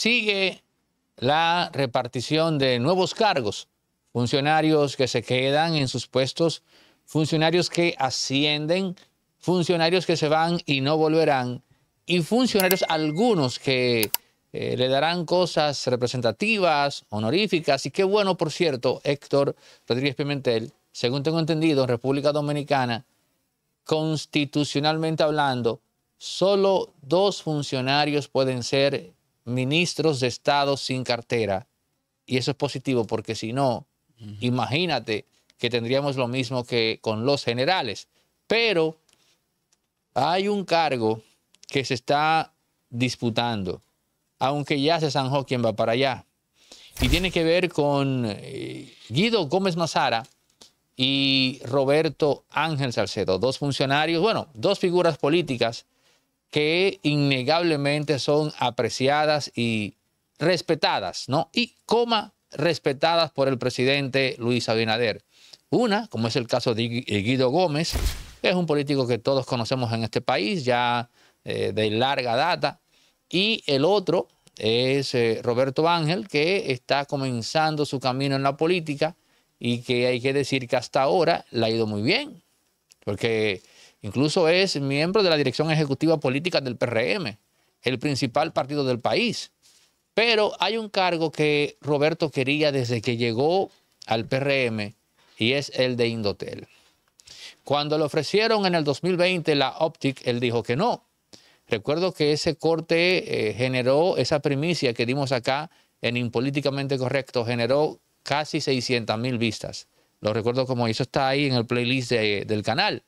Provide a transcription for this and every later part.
sigue la repartición de nuevos cargos, funcionarios que se quedan en sus puestos, funcionarios que ascienden, funcionarios que se van y no volverán, y funcionarios algunos que eh, le darán cosas representativas, honoríficas, y qué bueno, por cierto, Héctor Rodríguez Pimentel, según tengo entendido, en República Dominicana, constitucionalmente hablando, solo dos funcionarios pueden ser ministros de Estado sin cartera. Y eso es positivo porque si no, imagínate que tendríamos lo mismo que con los generales. Pero hay un cargo que se está disputando, aunque ya se sanjó quien va para allá. Y tiene que ver con eh, Guido Gómez Mazara y Roberto Ángel Salcedo, dos funcionarios, bueno, dos figuras políticas que innegablemente son apreciadas y respetadas, ¿no? Y coma respetadas por el presidente Luis Abinader. Una, como es el caso de eh, Guido Gómez, que es un político que todos conocemos en este país, ya eh, de larga data, y el otro es eh, Roberto Ángel, que está comenzando su camino en la política y que hay que decir que hasta ahora le ha ido muy bien, porque Incluso es miembro de la Dirección Ejecutiva Política del PRM, el principal partido del país. Pero hay un cargo que Roberto quería desde que llegó al PRM y es el de Indotel. Cuando le ofrecieron en el 2020 la Optic, él dijo que no. Recuerdo que ese corte eh, generó esa primicia que dimos acá en Impolíticamente Correcto, generó casi 600 mil vistas. Lo recuerdo como eso está ahí en el playlist del canal.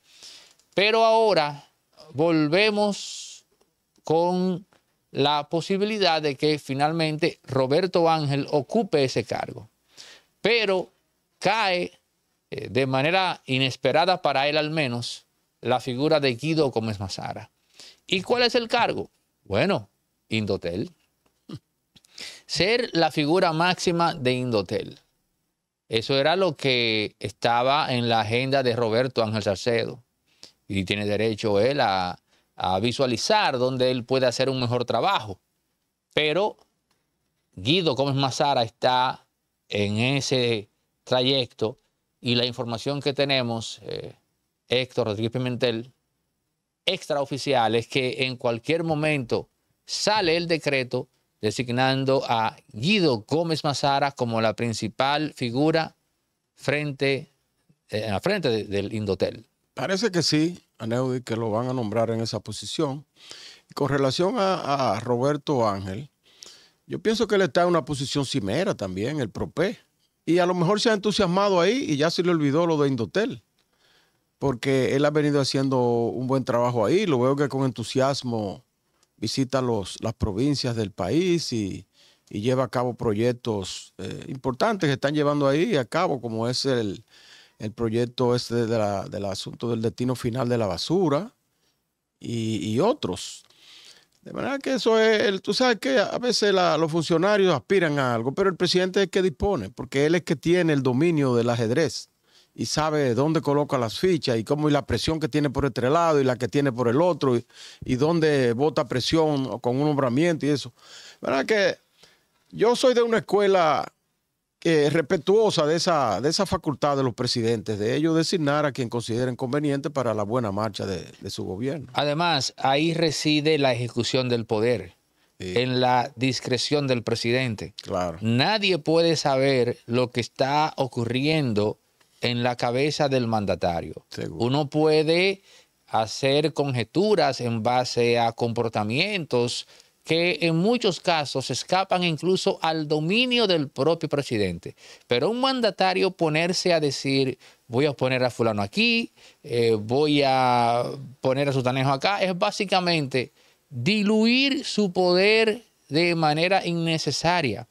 Pero ahora volvemos con la posibilidad de que finalmente Roberto Ángel ocupe ese cargo. Pero cae eh, de manera inesperada para él al menos la figura de Guido Gómez Mazara. ¿Y cuál es el cargo? Bueno, Indotel. Ser la figura máxima de Indotel. Eso era lo que estaba en la agenda de Roberto Ángel Salcedo y tiene derecho él a, visualizar dónde él puede hacer un mejor trabajo. Pero Guido Gómez Mazara está en ese trayecto y la información que tenemos, eh, Héctor Rodríguez Pimentel, extraoficial, es que en cualquier momento sale el decreto designando a Guido Gómez Mazara como la principal figura frente, eh, a frente del Indotel. Parece que sí, Aneudi, que lo van a nombrar en esa posición. con relación a, Roberto Ángel, yo pienso que él está en una posición cimera también, el propé. Y a lo mejor se ha entusiasmado ahí y ya se le olvidó lo de Indotel, porque él ha venido haciendo un buen trabajo ahí. Lo veo que con entusiasmo visita las provincias del país y, lleva a cabo proyectos eh, importantes que están llevando ahí a cabo, como es el, el proyecto este del asunto del destino final de la basura y, otros. De manera que eso es, el, tú sabes que a veces los funcionarios aspiran a algo, pero el presidente es que dispone, porque él es que tiene el dominio del ajedrez y sabe dónde coloca las fichas y cómo y la presión que tiene por este lado y la que tiene por el otro y, dónde bota presión con un nombramiento y eso. De ¿Verdad que yo soy de una escuela eh, respetuosa de esa, de esa facultad de los presidentes, de ellos designar a quien consideren conveniente para la buena marcha de, su gobierno. Además, ahí reside la ejecución del poder, en la discreción del presidente. Claro. Nadie puede saber lo que está ocurriendo en la cabeza del mandatario. Uno puede hacer conjeturas en base a comportamientos que en muchos casos escapan incluso al dominio del propio presidente. Pero un mandatario ponerse a decir, voy a poner a fulano aquí, eh, voy a poner a tanejo acá, es básicamente diluir su poder de manera innecesaria,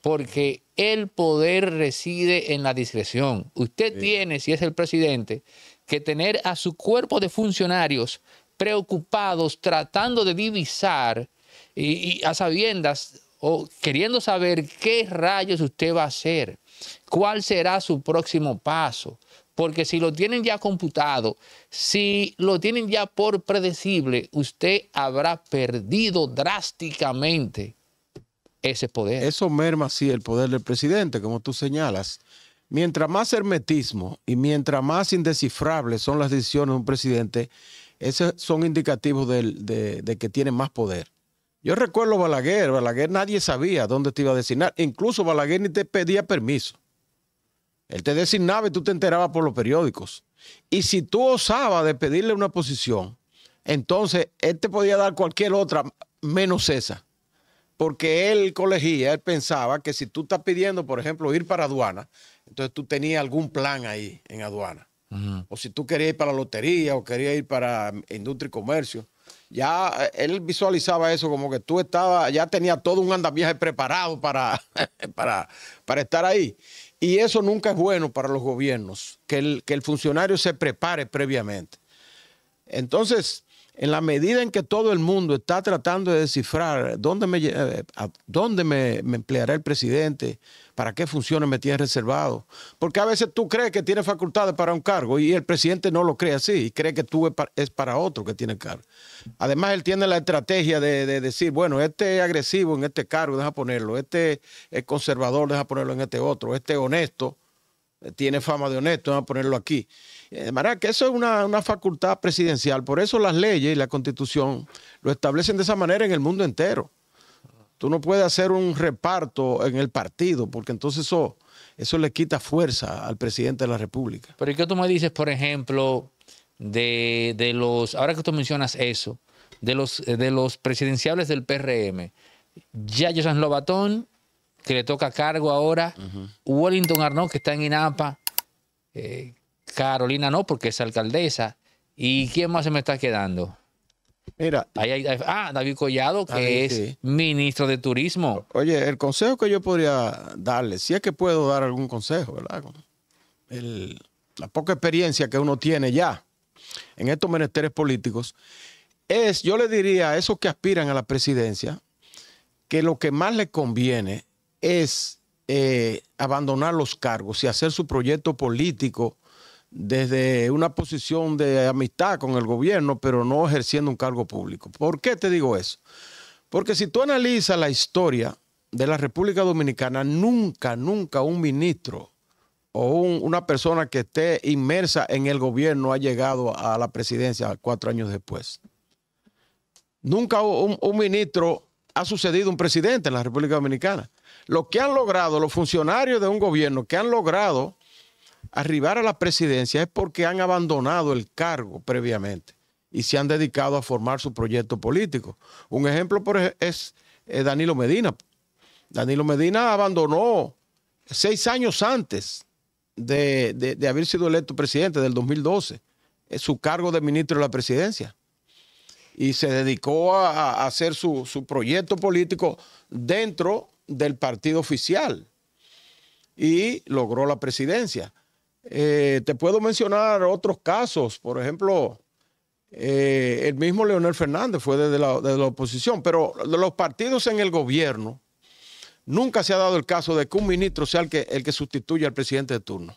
porque el poder reside en la discreción. Usted tiene, si es el presidente, que tener a su cuerpo de funcionarios preocupados tratando de divisar y, a sabiendas o queriendo saber qué rayos usted va a hacer, cuál será su próximo paso. Porque si lo tienen ya computado, si lo tienen ya por predecible, usted habrá perdido drásticamente ese poder. Eso merma, sí, el poder del presidente, como tú señalas. Mientras más hermetismo y mientras más indescifrables son las decisiones de un presidente, esos son indicativos de que tiene más poder. Yo recuerdo Balaguer, Balaguer nadie sabía dónde te iba a designar, incluso Balaguer ni te pedía permiso. Él te designaba y tú te enterabas por los periódicos. Y si tú osabas de pedirle una posición, entonces él te podía dar cualquier otra menos esa. Porque él colegía, él pensaba que si tú estás pidiendo, por ejemplo, ir para aduana, entonces tú tenías algún plan ahí en aduana. O si tú querías ir para la lotería o querías ir para industria y comercio, ya eh, él visualizaba eso como que tú estabas, ya tenía todo un andamiaje preparado para, estar ahí. Y eso nunca es bueno para los gobiernos, que el, funcionario se prepare previamente. Entonces, en la medida en que todo el mundo está tratando de descifrar dónde me, eh, a dónde me empleará el presidente, ¿Para qué funciones me tienes reservado? Porque a veces tú crees que tienes facultades para un cargo y el presidente no lo cree así y cree que tú es para otro que tiene cargo. Además, él tiene la estrategia de, decir, bueno, este es agresivo en este cargo, deja ponerlo, este es conservador, deja ponerlo en este otro, este es honesto, eh, tiene fama de honesto, deja a ponerlo aquí. Eh, de manera que eso es una, facultad presidencial. Por eso las leyes y la constitución lo establecen de esa manera en el mundo entero. Tú no puedes hacer un reparto en el partido, porque entonces eso, eso le quita fuerza al presidente de la República. Pero ¿y qué tú me dices, por ejemplo, de, de los, ahora que tú mencionas eso, de los, de los presidenciales del PRM? Yayo San Lobatón, que le toca cargo ahora, Wellington Arnaud, que está en INAPA, eh, Carolina no, porque es alcaldesa. ¿Y quién más se me está quedando? Mira. ah, David Collado, que es ministro de Turismo. Oye, el consejo que yo podría darle, si es que puedo dar algún consejo, ¿verdad? la poca experiencia que uno tiene ya en estos menesteres políticos, es, yo le diría a esos que aspiran a la presidencia, que lo que más les conviene es eh, abandonar los cargos y hacer su proyecto político desde una posición de amistad con el gobierno, pero no ejerciendo un cargo público. ¿Por qué te digo eso? Porque si tú analizas la historia de la República Dominicana, nunca, nunca un ministro o una persona que esté inmersa en el gobierno ha llegado a la presidencia cuatro años después. Nunca un, un ministro ha sucedido un presidente en la República Dominicana. Lo que han logrado los funcionarios de un gobierno, que han logrado arribar a la presidencia es porque han abandonado el cargo previamente y se han dedicado a formar su proyecto político. Un ejemplo por es eh, Danilo Medina. Danilo Medina abandonó seis años antes de, haber sido electo presidente del 2012 eh, su cargo de ministro de la presidencia y se dedicó a, hacer su, su proyecto político dentro del partido oficial y logró la presidencia. Eh, te puedo mencionar otros casos, por ejemplo, eh, el mismo Leonel Fernández fue de la, oposición, pero de los partidos en el gobierno, nunca se ha dado el caso de que un ministro sea el que, el que sustituya al presidente de turno.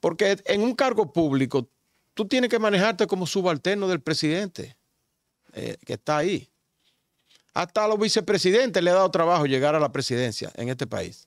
Porque en un cargo público, tú tienes que manejarte como subalterno del presidente eh, que está ahí. Hasta a los vicepresidentes le ha dado trabajo llegar a la presidencia en este país.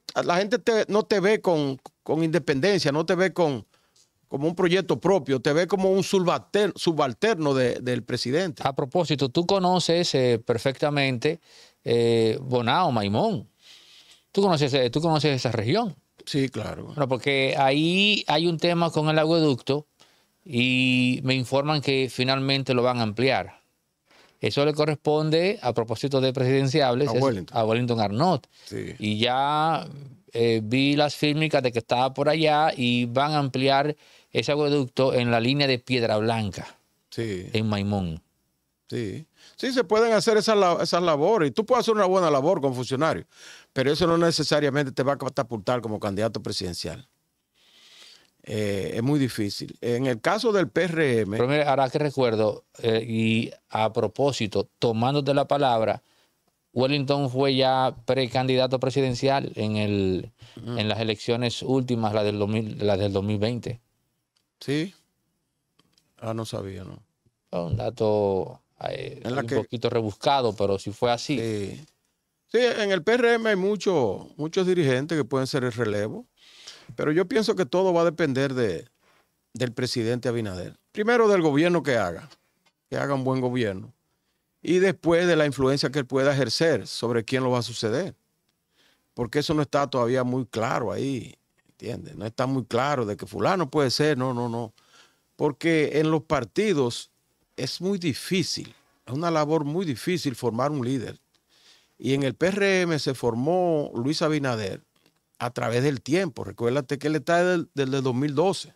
la gente te, no te ve con, independencia, no te ve con, como un proyecto propio, te ve como un subalterno, del presidente. A propósito, tú conoces eh, perfectamente eh, Bonao, Maimón. Tú conoces, eh, tú conoces esa región. Sí, claro. Bueno, porque ahí hay un tema con el acueducto y me informan que finalmente lo van a ampliar. Eso le corresponde, a propósito de presidenciables, a Wellington, Arnott. Y ya eh, vi las fílmicas de que estaba por allá y van a ampliar ese acueducto en la línea de Piedra Blanca, en Maimón. Sí. Sí, se pueden hacer esas, esas labores y tú puedes hacer una buena labor con funcionarios, pero eso no necesariamente te va a catapultar como candidato presidencial. Eh, es muy difícil. En el caso del PRM. Pero ahora que recuerdo, eh, y a propósito, tomándote la palabra, Wellington fue ya precandidato presidencial en, el, en las elecciones últimas, las del, 2000, del 2020. Sí. Ah, no sabía, ¿no? Un dato eh, un poquito rebuscado, pero si fue así. Sí. en el PRM hay mucho, muchos dirigentes que pueden ser el relevo. Pero yo pienso que todo va a depender de, del presidente Abinader. Primero del gobierno que haga, que haga un buen gobierno. Y después de la influencia que él pueda ejercer sobre quién lo va a suceder. Porque eso no está todavía muy claro ahí, ¿entiendes? No está muy claro de que fulano puede ser, no, no, no. Porque en los partidos es muy difícil, es una labor muy difícil formar un líder. Y en el PRM se formó Luis Abinader a través del tiempo. Recuérdate que él está desde, 2012.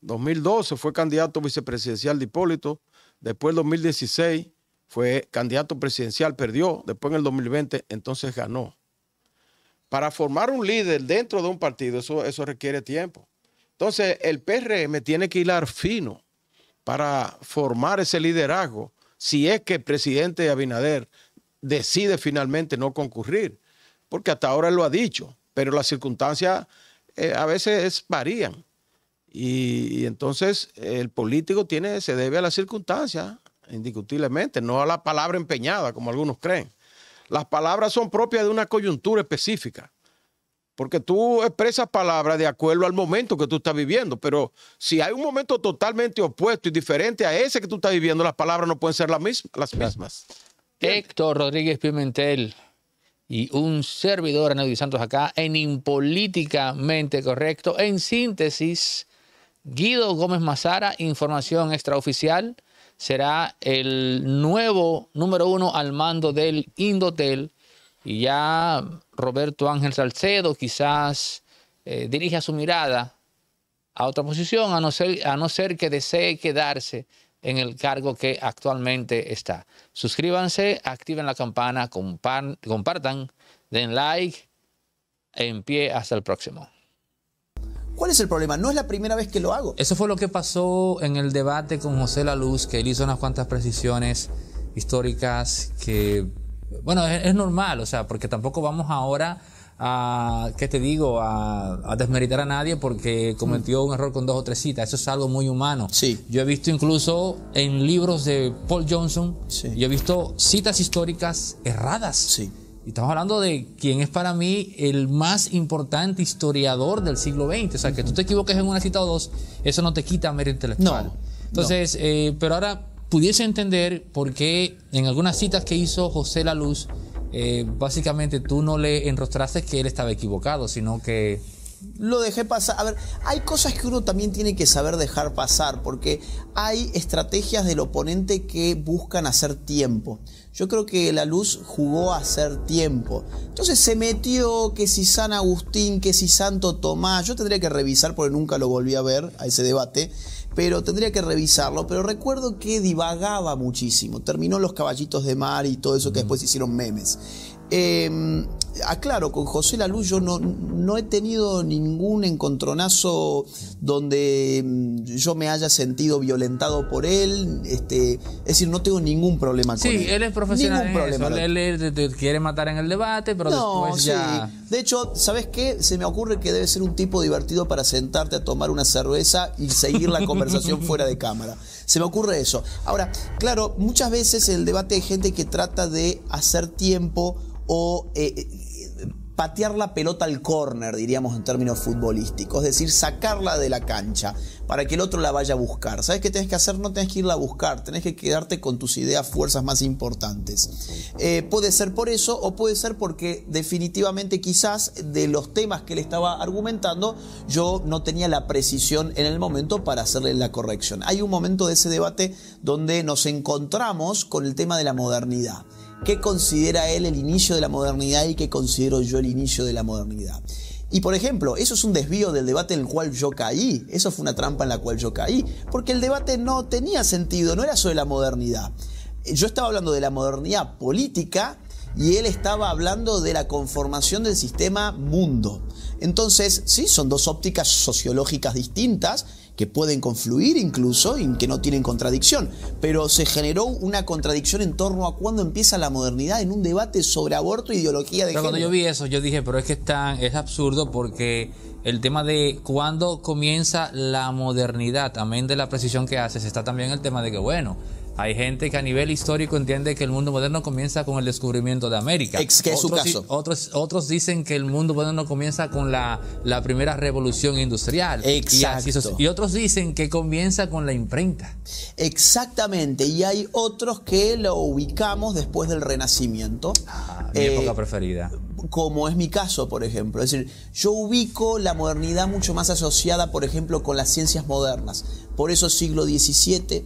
2012 fue candidato vicepresidencial de Hipólito, después 2016 fue candidato presidencial, perdió, después en el 2020 entonces ganó. Para formar un líder dentro de un partido, eso, eso requiere tiempo. Entonces el PRM tiene que hilar fino para formar ese liderazgo, si es que el presidente Abinader decide finalmente no concurrir, porque hasta ahora lo ha dicho, pero las circunstancias eh, a veces varían. Y, entonces el político tiene, se debe a las circunstancias, indiscutiblemente, no a la palabra empeñada, como algunos creen. Las palabras son propias de una coyuntura específica, porque tú expresas palabras de acuerdo al momento que tú estás viviendo, pero si hay un momento totalmente opuesto y diferente a ese que tú estás viviendo, las palabras no pueden ser las mismas. Las mismas. Héctor Rodríguez Pimentel y un servidor, Anaudio Santos, acá en Impolíticamente Correcto. En síntesis, Guido Gómez Mazara, información extraoficial, será el nuevo número uno al mando del Indotel. Y ya Roberto Ángel Salcedo quizás dirige eh, dirija su mirada a otra posición, a no, ser, a no ser que desee quedarse en el cargo que actualmente está. Suscríbanse, activen la campana, compartan, den like. En pie, hasta el próximo. ¿Cuál es el problema? No es la primera vez que lo hago. Eso fue lo que pasó en el debate con José La Luz, que él hizo unas cuantas precisiones históricas que, bueno, es, es normal, o sea, porque tampoco vamos ahora a, ¿qué te digo?, a, desmeritar a nadie porque cometió un error con dos o tres citas. Eso es algo muy humano. Sí. Yo he visto incluso en libros de Paul Johnson, yo he visto citas históricas erradas. Sí. Y estamos hablando de quien es para mí el más importante historiador del siglo XX. O sea, que tú te equivoques en una cita o dos, eso no te quita mérito intelectual. No, Entonces, eh, pero ahora pudiese entender por qué en algunas citas que hizo José Laluz eh, básicamente tú no le enrostraste que él estaba equivocado, sino que... Lo dejé pasar. A ver, hay cosas que uno también tiene que saber dejar pasar, porque hay estrategias del oponente que buscan hacer tiempo. Yo creo que la luz jugó a hacer tiempo. Entonces se metió que si San Agustín, que si Santo Tomás, yo tendría que revisar porque nunca lo volví a ver a ese debate pero tendría que revisarlo. Pero recuerdo que divagaba muchísimo. Terminó Los Caballitos de Mar y todo eso que después hicieron memes. Em, aclaro, con José Laluz yo no, no, he tenido ningún encontronazo donde em, yo me haya sentido violentado por él. Este, es decir, no tengo ningún problema con él. Sí, él es profesional. problema. Él, te quiere matar en el debate, pero después ya. De hecho, ¿sabes qué? Se me ocurre que debe ser un tipo divertido para sentarte a tomar una cerveza y seguir la conversación fuera de cámara. Se me ocurre eso. Ahora, claro, muchas veces en el debate hay gente que trata de hacer tiempo o eh, eh, patear la pelota al córner, diríamos en términos futbolísticos, es decir, sacarla de la cancha para que el otro la vaya a buscar. ¿Sabes qué tenés que hacer? No tenés que irla a buscar, tenés que quedarte con tus ideas, fuerzas más importantes. Eh, puede ser por eso o puede ser porque definitivamente quizás de los temas que le estaba argumentando yo no tenía la precisión en el momento para hacerle la corrección. Hay un momento de ese debate donde nos encontramos con el tema de la modernidad qué considera él el inicio de la modernidad y qué considero yo el inicio de la modernidad. Y por ejemplo, eso es un desvío del debate en el cual yo caí, eso fue una trampa en la cual yo caí, porque el debate no tenía sentido, no era sobre la modernidad. Yo estaba hablando de la modernidad política y él estaba hablando de la conformación del sistema mundo. Entonces, sí, son dos ópticas sociológicas distintas que pueden confluir incluso y que no tienen contradicción, pero se generó una contradicción en torno a cuándo empieza la modernidad en un debate sobre aborto e ideología de pero Cuando yo vi eso, yo dije, pero es que es, es absurdo porque el tema de cuándo comienza la modernidad, amén de la precisión que haces, está también el tema de que, bueno, hay gente que a nivel histórico entiende que el mundo moderno comienza con el descubrimiento de América. que es otros, su caso. Otros, dicen que el mundo moderno comienza con la, primera revolución industrial. Exacto. Y, otros dicen que comienza con la imprenta. Exactamente. Y hay otros que lo ubicamos después del Renacimiento. Ah, mi eh, época preferida. Como es mi caso, por ejemplo. Es decir, yo ubico la modernidad mucho más asociada, por ejemplo, con las ciencias modernas. Por eso siglo XVII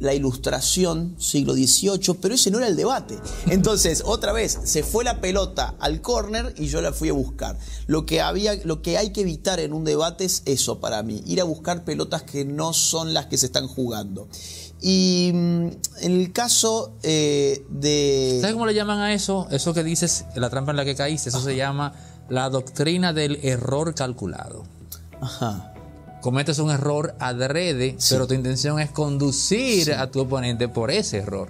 la ilustración, siglo XVIII, pero ese no era el debate. Entonces, otra vez, se fue la pelota al córner y yo la fui a buscar. Lo que, había, lo que hay que evitar en un debate es eso para mí, ir a buscar pelotas que no son las que se están jugando. Y mm, en el caso eh, de... ¿Sabes cómo le llaman a eso? Eso que dices, la trampa en la que caíste, eso se llama la doctrina del error calculado. Ajá cometes un error adrede, pero tu intención es conducir a tu oponente por ese error.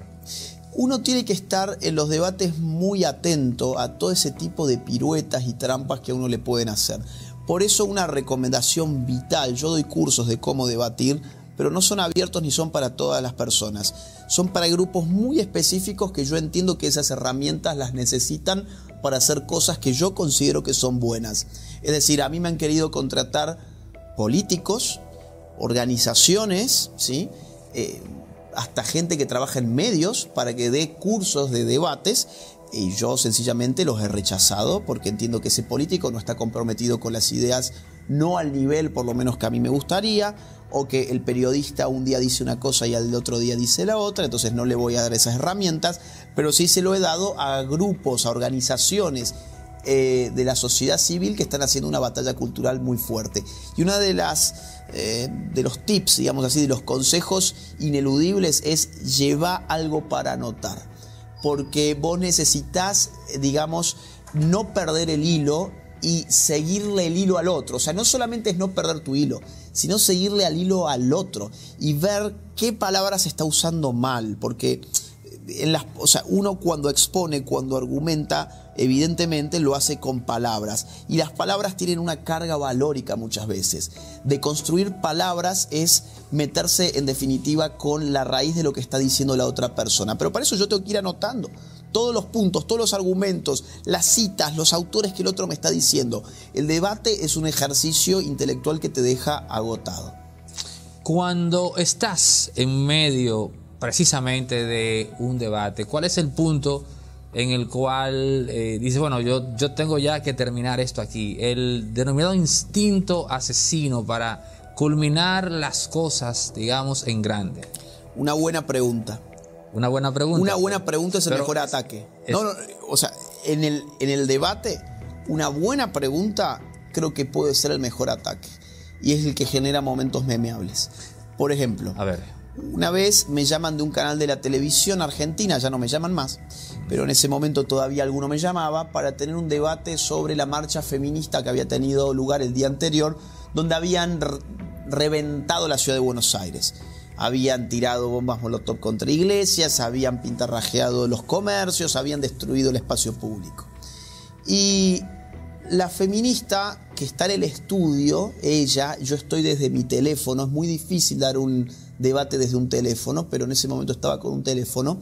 Uno tiene que estar en los debates muy atento a todo ese tipo de piruetas y trampas que a uno le pueden hacer. Por eso una recomendación vital, yo doy cursos de cómo debatir, pero no son abiertos ni son para todas las personas. Son para grupos muy específicos que yo entiendo que esas herramientas las necesitan para hacer cosas que yo considero que son buenas. Es decir, a mí me han querido contratar políticos, organizaciones, ¿sí? Eh, hasta gente que trabaja en medios para que dé cursos de debates y yo sencillamente los he rechazado porque entiendo que ese político no está comprometido con las ideas, no al nivel por lo menos que a mí me gustaría, o que el periodista un día dice una cosa y al otro día dice la otra, entonces no le voy a dar esas herramientas, pero sí se lo he dado a grupos, a organizaciones eh, de la sociedad civil que están haciendo una batalla cultural muy fuerte. Y una de las eh, de los tips, digamos así, de los consejos ineludibles es lleva algo para anotar. Porque vos necesitas, digamos, no perder el hilo y seguirle el hilo al otro. O sea, no solamente es no perder tu hilo, sino seguirle al hilo al otro y ver qué palabras está usando mal. Porque o sea, uno cuando expone, cuando argumenta, evidentemente lo hace con palabras. Y las palabras tienen una carga valórica muchas veces. De construir palabras es meterse en definitiva con la raíz de lo que está diciendo la otra persona. Pero para eso yo tengo que ir anotando todos los puntos, todos los argumentos, las citas, los autores que el otro me está diciendo. El debate es un ejercicio intelectual que te deja agotado. Cuando estás en medio precisamente de un debate. ¿Cuál es el punto en el cual eh, dice, bueno, yo, yo tengo ya que terminar esto aquí? El denominado instinto asesino para culminar las cosas, digamos, en grande. Una buena pregunta. Una buena pregunta. Una buena pregunta es el mejor ataque. no, no, o sea, en el, en el debate, una buena pregunta creo que puede ser el mejor ataque. Y es el que genera momentos memeables. Por ejemplo, a ver una vez me llaman de un canal de la televisión argentina, ya no me llaman más, pero en ese momento todavía alguno me llamaba para tener un debate sobre la marcha feminista que había tenido lugar el día anterior, donde habían reventado la ciudad de Buenos Aires. Habían tirado bombas molotov contra iglesias, habían pintarrajeado los comercios, habían destruido el espacio público. Y la feminista que está en el estudio, ella, yo estoy desde mi teléfono, es muy difícil dar un debate desde un teléfono, pero en ese momento estaba con un teléfono.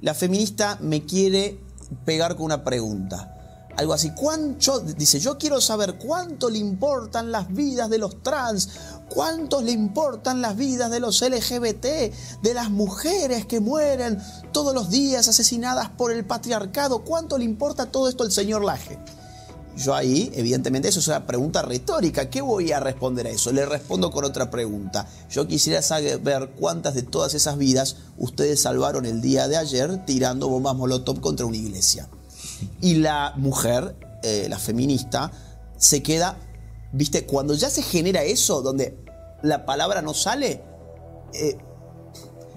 La feminista me quiere pegar con una pregunta. Algo así, ¿cuánto, dice, yo quiero saber cuánto le importan las vidas de los trans, cuánto le importan las vidas de los LGBT, de las mujeres que mueren todos los días asesinadas por el patriarcado, cuánto le importa todo esto al señor Laje. Yo ahí, evidentemente, eso es una pregunta retórica. ¿Qué voy a responder a eso? Le respondo con otra pregunta. Yo quisiera saber cuántas de todas esas vidas ustedes salvaron el día de ayer tirando bombas molotov contra una iglesia. Y la mujer, eh, la feminista, se queda, viste, cuando ya se genera eso, donde la palabra no sale, eh,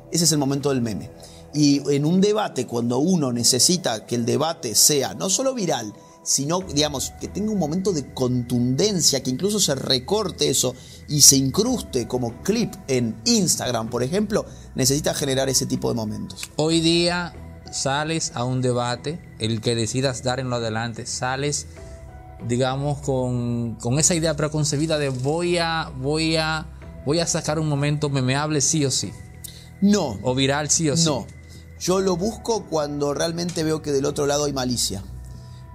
ese es el momento del meme. Y en un debate, cuando uno necesita que el debate sea no solo viral, sino, digamos, que tenga un momento de contundencia, que incluso se recorte eso y se incruste como clip en Instagram, por ejemplo, necesita generar ese tipo de momentos. Hoy día sales a un debate, el que decidas dar en lo adelante, sales, digamos, con, esa idea preconcebida de voy a, voy a, voy a sacar un momento me hable sí o sí. No. O viral sí o sí. No. Yo lo busco cuando realmente veo que del otro lado hay malicia.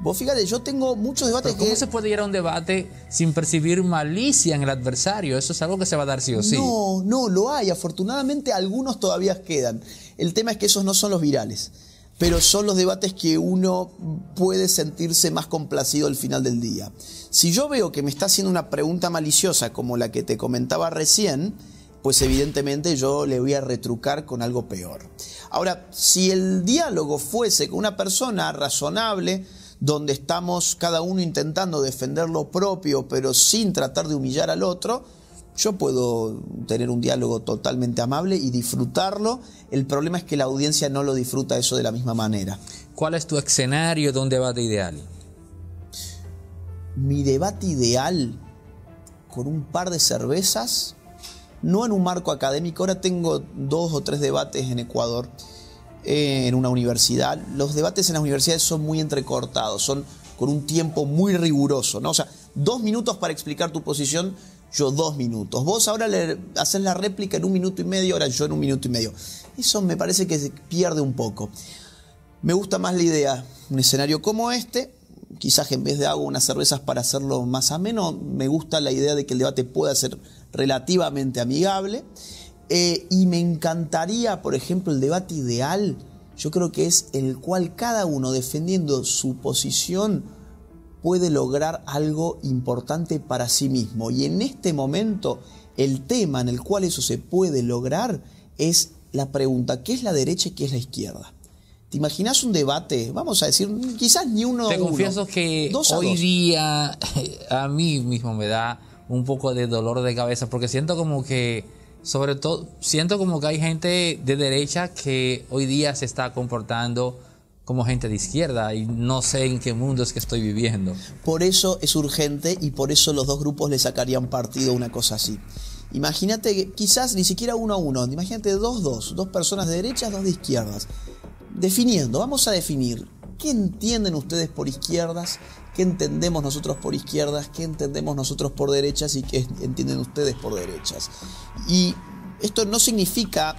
Vos fíjate, yo tengo muchos debates ¿Cómo se puede ir a un debate sin percibir malicia en el adversario? Eso es algo que se va a dar sí o sí. No, no, lo hay. Afortunadamente algunos todavía quedan. El tema es que esos no son los virales. Pero son los debates que uno puede sentirse más complacido al final del día. Si yo veo que me está haciendo una pregunta maliciosa como la que te comentaba recién, pues evidentemente yo le voy a retrucar con algo peor. Ahora, si el diálogo fuese con una persona razonable, donde estamos cada uno intentando defender lo propio, pero sin tratar de humillar al otro, yo puedo tener un diálogo totalmente amable y disfrutarlo. El problema es que la audiencia no lo disfruta eso de la misma manera. ¿Cuál es tu escenario donde un debate ideal? Mi debate ideal con un par de cervezas, no en un marco académico. Ahora tengo dos o tres debates en Ecuador eh, en una universidad, los debates en las universidades son muy entrecortados, son con un tiempo muy riguroso, ¿no? O sea, dos minutos para explicar tu posición, yo dos minutos. Vos ahora le haces la réplica en un minuto y medio, ahora yo en un minuto y medio. Eso me parece que se pierde un poco. Me gusta más la idea, un escenario como este, quizás en vez de hago unas cervezas para hacerlo más ameno, me gusta la idea de que el debate pueda ser relativamente amigable eh, y me encantaría, por ejemplo, el debate ideal, yo creo que es el cual cada uno, defendiendo su posición, puede lograr algo importante para sí mismo. Y en este momento, el tema en el cual eso se puede lograr es la pregunta, ¿qué es la derecha y qué es la izquierda? ¿Te imaginas un debate? Vamos a decir, quizás ni uno. Te confieso que hoy día a mí mismo me da un poco de dolor de cabeza porque siento como que sobre todo, siento como que hay gente de derecha que hoy día se está comportando como gente de izquierda y no sé en qué mundo es que estoy viviendo. Por eso es urgente y por eso los dos grupos le sacarían partido a una cosa así. Imagínate, quizás ni siquiera uno a uno, imagínate dos, dos, dos personas de derechas, dos de izquierdas. Definiendo, vamos a definir, ¿qué entienden ustedes por izquierdas qué entendemos nosotros por izquierdas, qué entendemos nosotros por derechas y qué entienden ustedes por derechas. Y esto no significa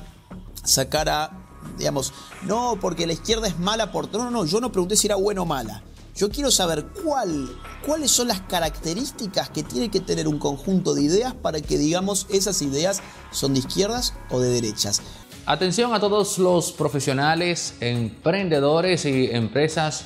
sacar a, digamos, no, porque la izquierda es mala por... No, no, no, yo no pregunté si era buena o mala. Yo quiero saber cuál, cuáles son las características que tiene que tener un conjunto de ideas para que digamos esas ideas son de izquierdas o de derechas. Atención a todos los profesionales, emprendedores y empresas